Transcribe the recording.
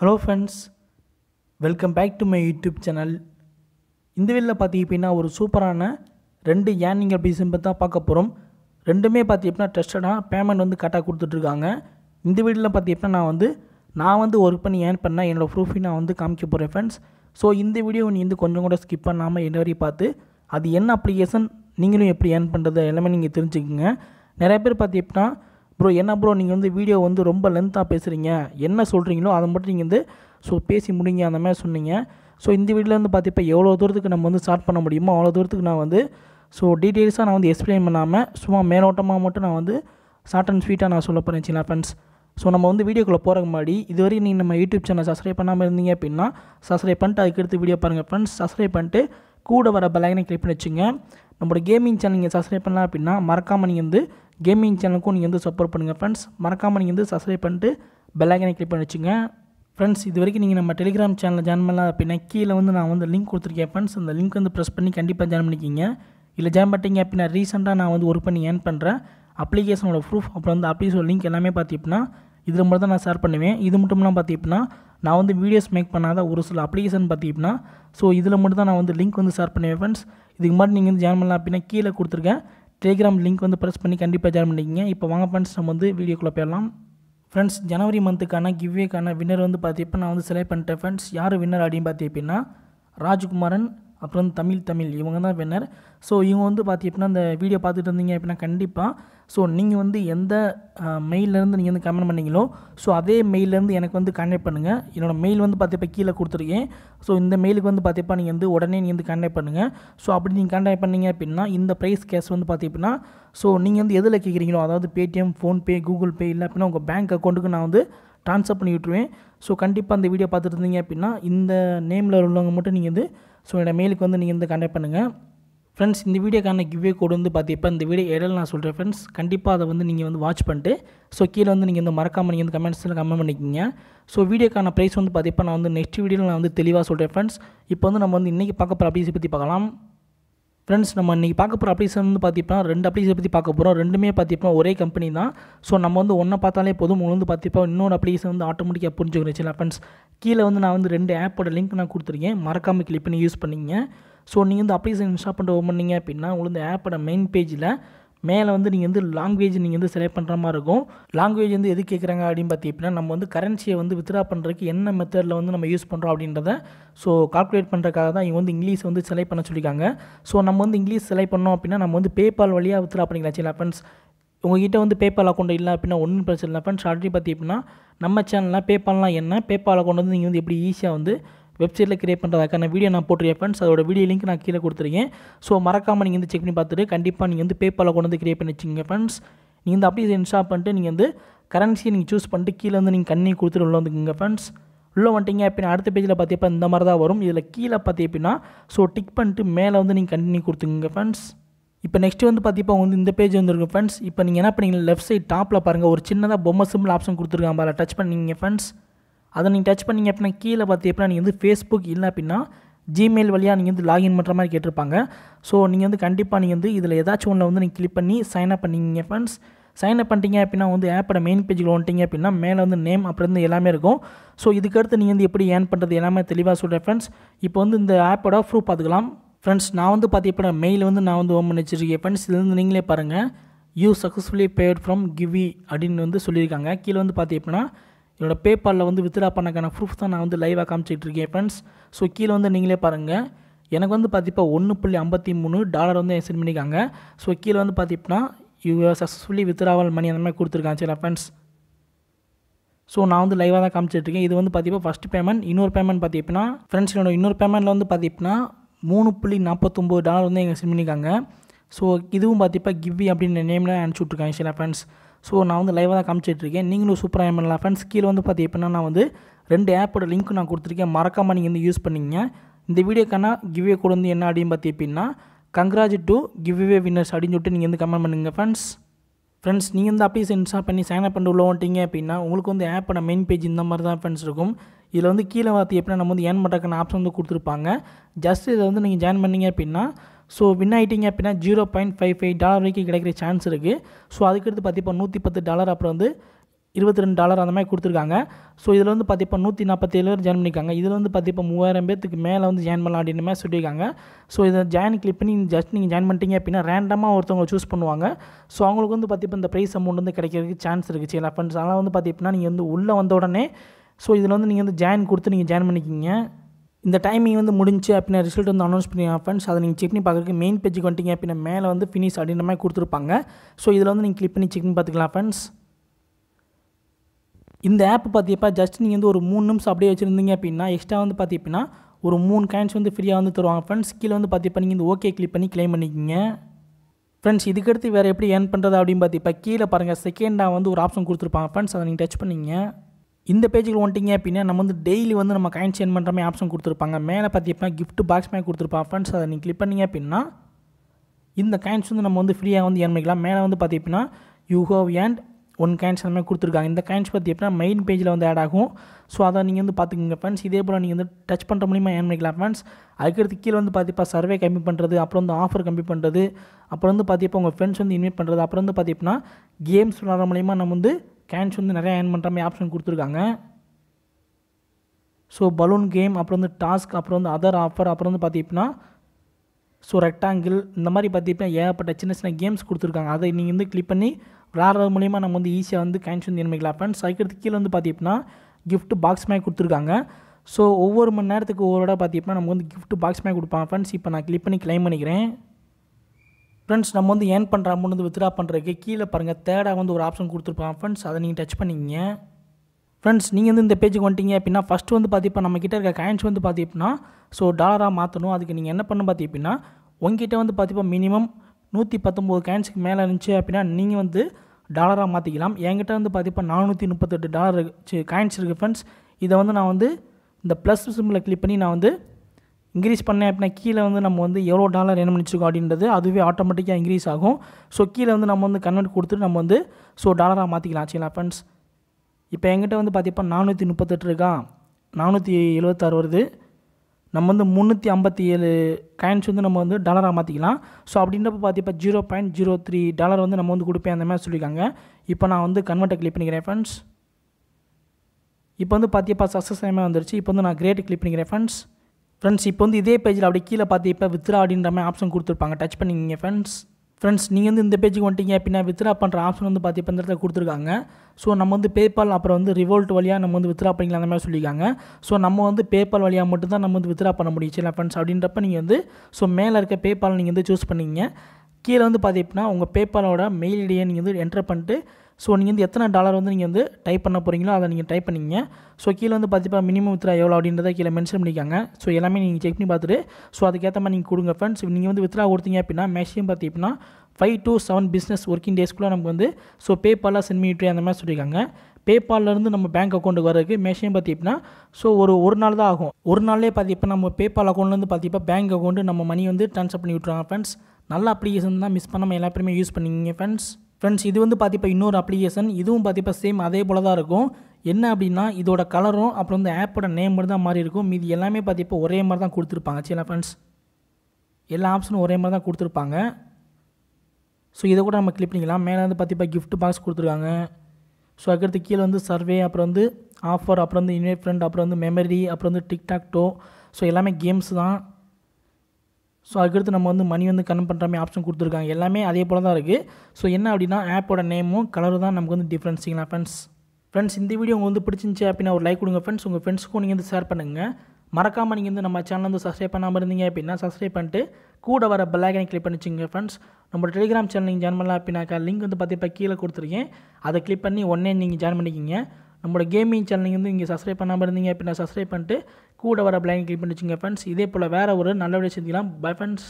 hello friends welcome back to my YouTube channel இந்த வீடில் பார்த்தி அப்படின்னா ஒரு சூப்பரான ரெண்டு ஏர்னிங் அப்படி சிம்பிள் தான் பார்க்க போகிறோம் ரெண்டுமே பார்த்தி எப்படின்னா டெஸ்டடாக பேமெண்ட் வந்து கரெக்டாக கொடுத்துட்ருக்காங்க இந்த வீடில் பார்த்தி எப்படின்னா நான் வந்து நான் வந்து ஒர்க் பண்ணி ஏர்ன் பண்ண என்னோடய ப்ரூஃபை நான் வந்து காமிக்க போகிறேன் ஃப்ரெண்ட்ஸ் ஸோ இந்த வீடியோ நீ வந்து கொஞ்சம் கூட ஸ்கிப் பண்ணாமல் என்ன வரையும் பார்த்து அது என்ன அப்ளிகேஷன் நீங்களும் எப்படி ஏர்ன் பண்ணுறது எல்லாமே நீங்கள் தெரிஞ்சுக்கோங்க நிறைய பேர் பார்த்தி எப்படின்னா ப்ரோ என்ன ப்ரோ நீங்கள் வந்து வீடியோ வந்து ரொம்ப லென்த்தாக பேசுகிறீங்க என்ன சொல்கிறீங்களோ அதை மட்டும் நீங்கள் வந்து ஸோ பேசி முடிங்க அந்த மாதிரி சொன்னீங்க ஸோ இந்த வீடியோவில் வந்து பார்த்தீப்ப எவ்வளோ தூரத்துக்கு நம்ம வந்து ஸ்டார்ட் பண்ண முடியுமோ அவ்வளோ தூரத்துக்கு நான் வந்து ஸோ டீட்டெயில்ஸாக நான் வந்து எக்ஸ்பிளைன் பண்ணாமல் சும்மா மேலோட்டமாக மட்டும் நான் வந்து ஷார்ட் அண்ட் ஸ்வீட்டாக நான் சொல்ல போகிறேன் சின்ன ஃப்ரெண்ட்ஸ் ஸோ நம்ம வந்து வீடியோக்குள்ளே போகிறக்கு முன்னாடி இதுவரை நீங்கள் நம்ம யூடியூப் சேனல் சப்ஸ்கிரைப் பண்ணாமல் இருந்தீங்க அப்படின்னா சப்ஸ்கிரைப் பண்ணிட்டு அதுக்கு எடுத்து வீடியோ பாருங்கள் ஃப்ரெண்ட்ஸ் சப்ஸ்கிரைப் பண்ணிட்டு கூட வர பலகனை கிளிக் பண்ணி வச்சுங்க நம்மளோட கேமிங் சேனல் நீங்கள் சப்ஸ்கிரைப் பண்ணலாம் அப்படின்னா மறக்காமல் நீங்கள் வந்து கேமிங் சேனலுக்கும் நீங்கள் வந்து சப்போர்ட் பண்ணுங்கள் ஃப்ரெண்ட்ஸ் மறக்காமல் நீங்கள் வந்து சப்ஸ்கிரைப் பண்ணிட்டு பெல்லைக்கனை கிளிக் பண்ணி வச்சுங்க ஃப்ரெண்ட்ஸ் இது வரைக்கும் நீங்கள் நம்ம டெலிகிராம் சேனலில் ஜாயின் பண்ணலாம் அப்படின்னா கீழே வந்து நான் வந்து லிங்க் கொடுத்துருக்கேன் ஃப்ரெண்ட்ஸ் அந்த லிங்க் வந்து ப்ரெஸ் பண்ணி கண்டிப்பாக ஜாயின் பண்ணிக்கிங்க இல்லை ஜாயின் பண்ணிட்டீங்க அப்படின்னா ரீசெண்டாக நான் வந்து ஒர்க் பண்ணி ஏர்ன் பண்ணுறேன் அப்ளிகேஷனோட ப்ரூஃப் அப்புறம் வந்து அப்ளிகேஷன் லிங்க் எல்லாமே பார்த்தீங்கன்னா இது மட்டும் தான் நான் ஷேர் பண்ணுவேன் இது மட்டும்லாம் பார்த்தீங்கன்னா நான் வந்து வீடியோஸ் மேக் பண்ணாத ஒரு சில அப்ளிகேஷன் பார்த்தீங்கன்னா ஸோ இதில் மட்டும் தான் நான் வந்து லிங்க் வந்து ஷேர் பண்ணுவேன் ஃப்ரெண்ட்ஸ் இதுக்கு முன்னாடி நீங்கள் வந்து ஜாயின் பண்ணலாம் அப்படின்னா கீழே கொடுத்துருக்கேன் டெலிகிராம் லிங்க் வந்து ப்ரெஸ் பண்ணி கண்டிப்பாக ஜாயின் பண்ணிக்கிங்க இப்போ வாங்க ஃப்ரெண்ட்ஸ் நம்ம வந்து வீடியோக்குள்ளே போயிடலாம் ஃப்ரெண்ட்ஸ் ஜனவரி மந்த்துக்கான கிவ்வேக்கான வின்னர் வந்து பார்த்தீங்கன்னா நான் வந்து செலக்ட் பண்ணிட்டேன் ஃப்ரெண்ட்ஸ் யார் வின்னர் அப்படின்னு பார்த்தீங்கன்னா ராஜ்குமாரன் அப்புறம் வந்து தமிழ் தமிழ் இவங்க தான் வின்னர் ஸோ இவங்க வந்து பார்த்தி எப்படின்னா அந்த வீடியோ பார்த்துட்டு இருந்தீங்க அப்படின்னா கண்டிப்பாக ஸோ நீங்கள் வந்து எந்த மெயிலேருந்து நீங்கள் வந்து கமெண்ட் பண்ணீங்களோ ஸோ அதே மெயிலேருந்து எனக்கு வந்து கண்டெக்ட் பண்ணுங்கள் என்னோடய மெயில் வந்து பார்த்திப்பா கீழே கொடுத்துருக்கேன் ஸோ இந்த மெயிலுக்கு வந்து பார்த்தீப்பா நீங்கள் வந்து உடனே நீங்கள் வந்து கண்டெக்ட் பண்ணுங்கள் ஸோ அப்படி நீங்கள் கண்டெக்ட் பண்ணீங்க அப்படின்னா இந்த ப்ரைஸ் கேஷ் வந்து பார்த்திப்பா ஸோ நீங்கள் வந்து எதில் கேட்குறீங்களோ அதாவது பேடிஎம் ஃபோன்பே கூகுள் பே இல்லை அப்படின்னா உங்கள் பேங்க் அக்கௌண்ட்டுக்கு நான் வந்து ட்ரான்ஸ்ஃபர் பண்ணி விட்டுருவேன் ஸோ கண்டிப்பாக அந்த வீடியோ பார்த்துட்டு இருந்தீங்க அப்படின்னா இந்த நேமில் உள்ளவங்க மட்டும் நீங்கள் வந்து ஸோ என்னோட மெயிலுக்கு வந்து நீங்கள் வந்து கண்டக்ட் பண்ணுங்கள் ஃப்ரெண்ட்ஸ் இந்த வீடியோக்கான கிவ்வே கோடு வந்து பார்த்தீப்போ இந்த வீடியோ இடையில நான் சொல்கிறேன் ஃப்ரெண்ட்ஸ் கண்டிப்பாக அதை வந்து நீங்கள் வந்து வாட்ச் பண்ணிட்டு ஸோ கீழே வந்து நீங்கள் வந்து மறக்காமல் நீங்கள் வந்து கமெண்ட்ஸில் கமெண்ட் பண்ணிக்கிங்க ஸோ வீடியோக்கான ப்ரைஸ் வந்து பார்த்தீப்போ நான் வந்து நெக்ஸ்ட் வீடியோவில் நான் வந்து தெளிவாக சொல்கிறேன் ஃப்ரெண்ட்ஸ் இப்போ வந்து நம்ம வந்து இன்றைக்கி பார்க்க ப்ராப்பர்ட்டிஸை பற்றி பார்க்கலாம் ஃப்ரெண்ட்ஸ் நம்ம இன்றைக்கி பார்க்க போகிற அப்ளிகேஷன் வந்து பார்த்தீங்கன்னா ரெண்டு அப்ளிகேஷன் பற்றி பார்க்க போகிறோம் ரெண்டுமே பார்த்திப்போம் ஒரே கம்பெனி தான் ஸோ நம்ம வந்து ஒன்றை பார்த்தாலே போதும் உங்களை வந்து பார்த்திப்போம் இன்னொரு அப்ளிகேஷன் வந்து ஆட்டோமேட்டிக்காக புரிஞ்சுக்கிறேன் சில ஃப்ரெண்ட்ஸ் கீழே வந்து நான் வந்து ரெண்டு ஆப்போட லிங்க் நான் கொடுத்துருக்கேன் மறக்காமல் கிளிக் பண்ணி யூஸ் பண்ணிங்க ஸோ நீங்கள் வந்து அப்ளிகேஷன் இன்ஸ்டால் பண்ணிட்டு ஓப்பன் பண்ணிங்க அப்படின்னா உங்களுக்கு ஆப்போட மெயின் பேஜில் மேலே வந்து நீங்கள் வந்து லாங்குவேஜ் நீங்கள் வந்து செலக்ட் பண்ணுற மாதிரி இருக்கும் லாங்குவேஜ் வந்து எது கேட்குறாங்க அப்படின்னு பார்த்தீங்கன்னா நம்ம வந்து கரன்சியை வந்து வித்ரா பண்ணுறதுக்கு என்ன மெத்தடில் வந்து நம்ம யூஸ் பண்ணுறோம் அப்படின்றத ஸோ கால்குலேட் பண்ணுறக்காக தான் இவங்க வந்து இங்கிலீஷ் வந்து செலக்ட் பண்ண சொல்லியிருக்காங்க ஸோ நம்ம வந்து இங்கிலீஷ் செலக்ட் பண்ணோம் அப்படின்னா நம்ம வந்து பேபால் வழியாக வித்ரா பண்ணிக்கலாம் சரி ஃப்ரெண்ட்ஸ் உங்கள்கிட்ட வந்து பேபால் அக்கௌண்ட் இல்லை அப்படின்னா ஒன்றும் பிரச்சனை இல்லை ஃப்ரெண்ட்ஸ் ஆல்ரெடி பார்த்தீங்கன்னா நம்ம சேனலில் பேபால்லாம் என்ன பேபால் அக்கௌண்ட் வந்து நீங்கள் வந்து எப்படி ஈஸியாக வந்து வெப்சைட்டில் கிரியேட் பண்ணுறதுக்கான வீடியோ நான் போட்டிருக்கேன் ஃப்ரெண்ட்ஸ் அதோட வீடியோ லிங்க் நான் கீழே கொடுத்துருக்கேன் ஸோ மறக்காமல் நீங்கள் வந்து செக் பண்ணி பார்த்துட்டு கண்டிப்பாக நீங்கள் வந்து பேப்பாலில் கொண்டு வந்து கிரியேட் பண்ணி வச்சுங்க ஃப்ரெண்ட்ஸ் நீங்கள் வந்து அப்படியே இன்ஸ்டால் பண்ணிட்டு நீங்கள் வந்து கரன்சியை நீங்கள் சூஸ் பண்ணிட்டு கீழே வந்து நீங்கள் கண்ணி கொடுத்துட்டு உள்ளே வந்துக்குங்க ஃப்ரெண்ட்ஸ் உள்ளே வந்துட்டீங்க அப்படின்னா அடுத்த பேஜில் பார்த்தீங்கன்னா இந்த மாதிரி தான் வரும் இதில் கீழே அப்படின்னா ஸோ டிக் பண்ணிட்டு மேலே வந்து நீங்கள் கண்டினியூ கொடுத்துங்க ஃப்ரெண்ட்ஸ் இப்போ நெக்ஸ்ட் வந்து பார்த்தீங்கன்னா வந்து இந்த பேஜ் வந்துருக்கும் ஃப்ரெண்ட்ஸ் இப்போ நீங்கள் என்ன பண்ணீங்க லெஃப்ட் சைட் டாப்பில் பாருங்கள் ஒரு சின்னதாக பொம்மை சிம்பிள் ஆப்ஷன் கொடுத்துருக்காங்க பாரு டச் பண்ணிங்க ஃப்ரெண்ட்ஸ் அதை நீங்கள் டச் பண்ணிங்க அப்படின்னா கீழே பார்த்து எப்படின்னா நீங்கள் வந்து ஃபேஸ்புக் இல்லை அப்படின்னா ஜிமெயில் வழியாக நீங்கள் வந்து லாகின் பண்ணுற மாதிரி கேட்டிருப்பாங்க ஸோ நீங்கள் வந்து கண்டிப்பாக நீங்கள் வந்து இதில் ஏதாச்சும் ஒன்றில் வந்து நீங்கள் கிளிக் பண்ணி சைன் அப் பண்ணிங்க ஃப்ரெண்ட்ஸ் சைன் அப் பண்ணிட்டீங்க அப்படின்னா வந்து ஆப்போட மெயின் பேஜில் வந்துட்டீங்க அப்படின்னா மேலே வந்து நேம் அப்புறம் வந்து எல்லாமே இருக்கும் ஸோ இதுக்கடுத்து நீங்கள் வந்து எப்படி ஏர்ன் பண்ணுறது எல்லாமே தெளிவாக சொல்கிறேன் ஃப்ரெண்ட்ஸ் இப்போ வந்து இந்த ஆப்போட ப்ரூஃப் பார்த்துக்கலாம் ஃப்ரெண்ட்ஸ் நான் வந்து பார்த்தீங்கன்னா மெயில் வந்து நான் வந்து ஓம் பண்ணி வச்சுருக்கேன் ஃப்ரெண்ட்ஸ் இதுலேருந்து வந்து நீங்களே பாருங்கள் you successfully paid from Kiwi அப்படின்னு வந்து சொல்லியிருக்காங்க கீழே வந்து எப்படின்னா என்னோடய பேபாலில் வந்து வித்ரா பண்ணக்கான ப்ரூஃப் தான் நான் வந்து லைவாக காமிச்சிட்ருக்கேன் இருக்கேன் ஃப்ரெண்ட்ஸ் ஸோ கீழே வந்து நீங்களே பாருங்கள் எனக்கு வந்து பார்த்திப்பா ஒன்று புள்ளி ஐம்பத்தி மூணு டாலர் வந்து சென்ட் பண்ணியிருக்காங்க ஸோ கீழே வந்து பார்த்திப்பனா இவ சக்ஸஸ்ஃபுல்லி வித்ராவல் மணி அந்த மாதிரி கொடுத்துருக்காங்க சரி ஃப்ரெண்ட்ஸ் ஸோ நான் வந்து லைவாக தான் காமிச்சிட்ருக்கேன் இது வந்து பார்த்திப்பா ஃபஸ்ட் பேமெண்ட் இன்னொரு பேமெண்ட் பார்த்திப்பனா ஃப்ரெண்ட்ஸ் என்னோடய இன்னொரு பேமெண்ட்டில் வந்து பார்த்திப்பனா மூணு புள்ளி நாற்பத்தொம்போது டாலர் வந்து எங்கள் சென்ட் பண்ணியிருக்காங்க ஸோ இதுவும் பார்த்திப்பா கிவ்வி அப்படின்ற நேமில் அனுப்பிச்சி விட்ருக்காங்க சில ஃப்ரெண்ட்ஸ் ஸோ நான் வந்து லைவாக தான் காமிச்சிட்ருக்கேன் நீங்களும் சூப்பராக பண்ணலாம் ஃப்ரெண்ட்ஸ் கீழே வந்து பார்த்தீங்கன்னா நான் வந்து ரெண்டு ஆப்போட லிங்க் நான் கொடுத்துருக்கேன் மறக்காமல் நீங்கள் வந்து யூஸ் பண்ணிங்க இந்த வீடியோக்கான கிவ்வே கூட வந்து என்ன அப்படின்னு எப்படின்னா கங்க்ராஜ் டு கிவ்வே வின்னர்ஸ் அப்படின்னு சொல்லிட்டு நீங்கள் வந்து கமெண்ட் பண்ணுங்கள் ஃப்ரெண்ட்ஸ் ஃப்ரெண்ட்ஸ் நீங்கள் வந்து அப்படியே இன்ஸ்டால் பண்ணி சைன் அப் பண்ணி உள்ள வந்துட்டீங்க அப்படின்னா உங்களுக்கு வந்து ஆப்போட மெயின் பேஜ் இந்த மாதிரி தான் ஃப்ரெண்ட்ஸ் இருக்கும் இதில் வந்து கீழே பார்த்து எப்படின்னா நம்ம வந்து ஏன் மட்டக்கான ஆப்ஷன் வந்து கொடுத்துருப்பாங்க ஜஸ்ட் இதை வந்து நீங்கள் ஜாயின் பண்ணிங்க அப்படின்னா ஸோ வின் ஆகிட்டிங்க அப்படின்னா zero point five five dollar வரைக்கும் கிடைக்கிற சான்ஸ் இருக்குது ஸோ அதுக்கடுத்து பார்த்திப்போ நூற்றி பத்து டாலர் அப்புறம் வந்து இருபத்தி ரெண்டு டாலர் அந்த மாதிரி கொடுத்துருக்காங்க ஸோ இதில் வந்து பார்த்திப்போ நூற்றி நாற்பத்தேழு பேர் ஜாயின் பண்ணியிருக்காங்க இதில் வந்து பார்த்திப்போ மூவாயிரம் பேத்துக்கு மேலே வந்து ஜாயின் பண்ணலாம் அப்படின்ற மாதிரி சொல்லியிருக்காங்க ஸோ இதை ஜாயின் கிளிக் பண்ணி ஜஸ்ட் நீங்கள் ஜாயின் பண்ணிட்டீங்க அப்படின்னா ரேண்டமாக ஒருத்தவங்க சூஸ் பண்ணுவாங்க ஸோ அவங்களுக்கு வந்து பார்த்திப்போ இந்த ப்ரைஸ் அமௌண்ட் வந்து கிடைக்கிறதுக்கு சான்ஸ் இருக்குது சரி ஃப்ரெண்ட்ஸ் அதனால் வந்து பார்த்திங்கன்னா நீங்கள் வந்து உள்ளே வந்த உடனே ஸோ இதில் வந்து நீங்கள் வந்து ஜாயின் கொடுத்து நீங்கள் ஜாயின் பண்ணிக்கிங்க இந்த டைமிங் வந்து முடிஞ்சு அப்படின்னா ரிசல்ட் வந்து அனௌன்ஸ் பண்ணிங்க ஃப்ரெண்ட்ஸ் அதை நீங்கள் செக் பண்ணி பார்க்குறதுக்கு மெயின் பேஜ் வந்துட்டீங்க அப்படின்னா மேலே வந்து ஃபினிஷ் அப்படின்ற மாதிரி கொடுத்துருப்பாங்க ஸோ இதில் வந்து நீங்கள் கிளிக் பண்ணி செக் பண்ணி பார்த்துக்கலாம் ஃப்ரெண்ட்ஸ் இந்த ஆப் பார்த்தீப்பா ஜஸ்ட் நீங்கள் வந்து ஒரு மூணு நிமிஷம் அப்படியே வச்சுருந்தீங்க அப்படின்னா எக்ஸ்ட்ரா வந்து பார்த்தீங்கன்னா ஒரு மூணு காயின்ஸ் வந்து ஃப்ரீயாக வந்து தருவாங்க ஃப்ரெண்ட்ஸ் கீழே வந்து பார்த்தீப்பா நீங்கள் இந்த ஓகே கிளிக் பண்ணி கிளைம் பண்ணிக்கிங்க ஃப்ரெண்ட்ஸ் இதுக்கடுத்து வேறு எப்படி ஏர்ன் பண்ணுறது அப்படின்னு பார்த்தீப்பா கீழே பாருங்கள் செகண்டாக வந்து ஒரு ஆப்ஷன் கொடுத்துருப்பாங்க ஃப்ரெண்ட்ஸ் அதை நீங்கள் டச் பண்ணிங்க இந்த பேஜுக்கு ஒன்ட்டிங்க அப்படின்னா நம்ம வந்து டெய்லி வந்து நம்ம காயின் சேன் பண்ணுற மாதிரி ஆப்ஷன் கொடுத்துருப்பாங்க மேலே பார்த்தீங்கன்னா கிஃப்ட் பாக்ஸ் மாதிரி கொடுத்துருப்பாங்க ஃப்ரெண்ட்ஸ் அதை நீங்கள் கிளிக் பண்ணிங்க அப்படின்னா இந்த காயின்ஸ் வந்து நம்ம வந்து ஃப்ரீயாக வந்து ஏன் பண்ணிக்கலாம் மேலே வந்து பார்த்தீங்கன்னா you have and one coins அந்த மாதிரி கொடுத்துருக்காங்க இந்த காயின்ஸ் பற்றி எப்படின்னா மெயின் பேஜில் வந்து ஆட் ஆகும் ஸோ அதை நீங்கள் வந்து பார்த்துக்கோங்க ஃப்ரெண்ட்ஸ் இதே போல் நீங்கள் வந்து டச் பண்ணுற மூலிமா ஏன் பண்ணிக்கலாம் ஃப்ரெண்ட்ஸ் அதுக்கடுத்து கீழே வந்து பார்த்தீப்பா சர்வே கம்மி பண்ணுறது அப்புறம் வந்து ஆஃபர் கம்மி பண்ணுறது அப்புறம் வந்து பார்த்தீப்பா உங்கள் ஃப்ரெண்ட்ஸ் வந்து இன்வைட் பண்ணுறது அப்புறம் வந்து பார்த்தீங்கன்னா கேம்ஸ் விளாட்ற மூலிமா நம்ம வந்து கேன்ஸ் வந்து நிறையா ஏர்ன் பண்ணுற மாதிரி ஆப்ஷன் கொடுத்துருக்காங்க ஸோ பலூன் கேம் அப்புறம் வந்து டாஸ்க் அப்புறம் வந்து அதர் ஆஃபர் அப்புறம் வந்து பார்த்தீங்கன்னா ஸோ ரெக்டாங்கிள் இந்த மாதிரி பார்த்தீங்கன்னா ஏகப்பட்ட சின்ன சின்ன கேம்ஸ் கொடுத்துருக்காங்க அதை நீங்கள் வந்து கிளிக் பண்ணி விளாட்றது மூலிமா நம்ம வந்து ஈஸியாக வந்து கேன்ஸ் வந்து நிர்மிக்கலாம் ஃப்ரெண்ட்ஸ் அதுக்கடுத்து கீழே வந்து பார்த்தீங்கன்னா கிஃப்ட் பாக்ஸ் மாதிரி கொடுத்துருக்காங்க ஸோ ஒவ்வொரு மணி நேரத்துக்கு ஒவ்வொரு இடம் பார்த்தீங்கன்னா நம்ம வந்து கிஃப்ட் பாக்ஸ் மாதிரி கொடுப்பாங்க ஃப்ரெண்ட்ஸ் இப்போ நான் கிளிக் பண்ணி கிளைம் பண்ணிக்கிறேன் ஃப்ரெண்ட்ஸ் நம்ம வந்து ஏன் பண்ணுற அமௌண்ட் வந்து வித்ரா பண்ணுறதுக்கு கீழே பாருங்கள் தேர்டாக வந்து ஒரு ஆப்ஷன் கொடுத்துருப்பாங்க ஃப்ரெண்ட்ஸ் அதை நீங்கள் டச் பண்ணிங்க ஃப்ரெண்ட்ஸ் நீங்கள் வந்து இந்த பேஜுக்கு வந்துட்டீங்க அப்படின்னா ஃபஸ்ட்டு வந்து நம்ம கிட்டே இருக்க காயின்ஸ் வந்து பார்த்திப்பா ஸோ டாலராக மாற்றணும் அதுக்கு நீங்கள் என்ன பண்ண அப்படின்னா உங்ககிட்ட வந்து பார்த்தீங்கன்னா மினிமம் நூற்றி பத்தொம்போது காயின்ஸுக்கு மேலே இருந்துச்சு அப்படின்னா நீங்கள் வந்து டாலராக மாற்றிக்கலாம் என்கிட்ட வந்து பார்த்தீங்கன்னா நானூற்றி முப்பத்தெட்டு டாலர் காயின்ஸ் இருக்குது ஃப்ரெண்ட்ஸ் இதை வந்து நான் வந்து இந்த ப்ளஸ் சிம்மில் கிளிக் பண்ணி நான் வந்து இன்க்ரீஸ் பண்ணேன் அப்படின்னா கீழே வந்து நம்ம வந்து எவ்வளோ டாலர் என்ன பண்ணிச்சிருக்கோம் அப்படின்றது அதுவே ஆட்டோமேட்டிக்காக இன்க்ரீஸ் ஆகும் ஸோ கீழே வந்து நம்ம வந்து கன்வெர்ட் கொடுத்துட்டு நம்ம வந்து ஸோ டாலராக மாற்றிக்கலாம் சரிங்களா ஃப்ரெண்ட்ஸ் இப்போ எங்கிட்ட வந்து பார்த்தீங்கன்னா நானூற்றி முப்பத்தெட்டு இருக்கா நானூற்றி எழுபத்தாறு வருது நம்ம வந்து முந்நூற்றி ஐம்பத்தி ஏழு காயின்ஸ் வந்து நம்ம வந்து டாலராக மாற்றிக்கலாம் ஸோ அப்படின்றப்ப பார்த்திப்பா zero point zero three dollar வந்து நம்ம வந்து கொடுப்பேன் அந்த மாதிரி சொல்லியிருக்காங்க இப்போ நான் வந்து கன்வெர்ட்டை கிளிக் பண்ணிக்கிறேன் ஃப்ரெண்ட்ஸ் இப்போ வந்து பார்த்தீப்பா சக்ஸஸ் டைமே வந்துருச்சு இப்போ வந்து நான் கிரேட் கிளிக் பண்ணிக்கிறேன் ஃப்ரெண்ட்ஸ் ஃப்ரெண்ட்ஸ் இப்போ வந்து இதே பேஜில் அப்படி கீழே பார்த்து இப்போ வித்ரா அப்படின்ற மாதிரி ஆப்ஷன் கொடுத்துருப்பாங்க டச் பண்ணிக்கிங்க ஃப்ரெண்ட்ஸ் ஃப்ரெண்ட்ஸ் நீங்கள் வந்து இந்த பேஜுக்கு வந்துட்டீங்க அப்படின்னா வித்ரா பண்ணுற ஆப்ஷன் வந்து பார்த்து இப்போ இந்த இடத்துல கொடுத்துருக்காங்க ஸோ நம்ம வந்து பேபால் அப்புறம் வந்து ரிவோல்ட் வழியாக நம்ம வந்து வித்ரா பண்ணிக்கலாம் அந்த மாதிரி சொல்லியிருக்காங்க ஸோ நம்ம வந்து பேபால் வழியாக மட்டும்தான் நம்ம வந்து வித்ரா பண்ண முடியும் சரி ஃப்ரெண்ட்ஸ் அப்படின்றப்ப நீங்கள் வந்து ஸோ மேலே இருக்க பேபால் நீங்கள் வந்து சூஸ் பண்ணிங்க கீழே வந்து பார்த்தீங்கன்னா உங்கள் பேபாலோட மெயில் ஐடியை நீங்கள் வந்து என்டர் பண்ணிட்டு ஸோ நீங்கள் வந்து எத்தனை டாலர் வந்து நீங்கள் வந்து டைப் பண்ண போகிறீங்களோ அதை நீங்கள் டைப் பண்ணிங்க ஸோ கீழே வந்து பார்த்துப்பா மினிமம் வித்ரா எவ்வளோ அப்படின்றத கீழே மென்ஷன் பண்ணிக்காங்க ஸோ எல்லாமே நீங்கள் செக் பண்ணி பார்த்துட்டு ஸோ அதுக்கேற்ற மாதிரி நீங்கள் கொடுங்க ஃப்ரெண்ட்ஸ் நீங்கள் வந்து வித்ரா கொடுத்தீங்க அப்படின்னா மேக்ஸிமம் அப்படின்னா five two seven business working டேஸ்க்குள்ளே நமக்கு வந்து ஸோ பேபாலில் சென்ட் பண்ணிட்டு அந்த மாதிரி சொல்லியிருக்காங்க பேபாலிலேருந்து நம்ம பேங்க் அக்கௌண்ட்டுக்கு வரதுக்கு மேஷியம் அப்படின்னா ஸோ ஒரு ஒரு நாள் தான் ஆகும் ஒரு நாள்லேயே பார்த்திப்பா நம்ம பேபால் அக்கௌண்ட்லேருந்து பார்த்திப்பா பேங்க் அக்கௌண்ட்டு நம்ம மணி வந்து ட்ரான்ஸ்ஃபர் பண்ணி விட்ருவாங்க ஃப்ரெண்ட்ஸ் நல்ல அப்ளிகேஷன் தான் மிஸ் பண்ணாமல் எல்லா பேருமே யூஸ் பண்ணிங்க ஃப்ரெண்ட்ஸ் ஃப்ரெண்ட்ஸ் இது வந்து பார்த்திப்பா இன்னொரு அப்ளிகேஷன் இதுவும் பார்த்திப்பா சேம் அதே போல் தான் இருக்கும் என்ன அப்படின்னா இதோட கலரும் அப்புறம் வந்து ஆப்போட நேம் மட்டும் தான் மாறி இருக்கும் மீதி எல்லாமே பார்த்திப்பா ஒரே மாதிரி தான் கொடுத்துருப்பாங்க சரிங்களா ஃப்ரெண்ட்ஸ் எல்லா ஆப்ஷனும் ஒரே மாதிரி தான் கொடுத்துருப்பாங்க ஸோ இதை கூட நம்ம கிளிக் பண்ணிக்கலாம் மேலே வந்து பார்த்திப்பா கிஃப்ட் பாக்ஸ் கொடுத்துருக்காங்க ஸோ அதுக்கடுத்து கீழே வந்து சர்வே அப்புறம் வந்து ஆஃபர் அப்புறம் வந்து இன்வைட் ஃப்ரெண்ட் அப்புறம் வந்து மெமரி அப்புறம் வந்து டிக்டாக் டோ ஸோ எல்லாமே கேம்ஸ் தான் ஸோ அதுக்கடுத்து நம்ம வந்து மணி வந்து கன்வெர்ட் பண்ணுற ஆப்ஷன் கொடுத்துருக்காங்க எல்லாமே அதே போல் தான் இருக்குது ஸோ என்ன அப்படின்னா ஆப்போட நேமும் கலரும் தான் நமக்கு வந்து டிஃப்ரென்ஸிங்களா ஃப்ரெண்ட்ஸ் ஃப்ரெண்ட்ஸ் இந்த வீடியோ உங்களுக்கு வந்து பிடிச்சிருந்துச்சி அப்படின்னா ஒரு லைக் கொடுங்க ஃப்ரெண்ட்ஸ் உங்கள் ஃப்ரெண்ட்ஸுக்கும் நீங்கள் வந்து ஷேர் பண்ணுங்கள் மறக்காமல் நீங்கள் வந்து நம்ம சேனல் வந்து சப்ஸ்கிரைப் பண்ணாமல் இருந்தீங்க அப்படின்னா சப்ஸ்கிரைப் பண்ணிட்டு கூட வர பெல்லைக்கனை கிளிக் பண்ணிச்சிங்க ஃப்ரெண்ட்ஸ் நம்ம டெலிகிராம் சேனல் நீங்கள் ஜாயின் பண்ணலாம் அப்படின்னாக்கா லிங்க் வந்து இப்போ கீழே கொடுத்துருக்கேன் அதை கிளிக் பண்ணி ஒன்னே நீங்கள் ஜாயின் பண்ணிக்கிங்க நம்மளோட கேமிங் சேனல் நீங்கள் வந்து இங்கே சப்ஸ்கிரைப் பண்ணாமல் இருந்தீங்க அப்படின்னா சப்ஸ்கிரைப் பண்ணிட்டு கூட வர பிளாங்கிங் கிளிக் பண்ணி வச்சுங்க ஃப்ரெண்ட்ஸ் இதே போல் வேறு ஒரு நல்ல விஷயம் செஞ்சுக்கலாம் பை ஃப்ரெண்ட்ஸ்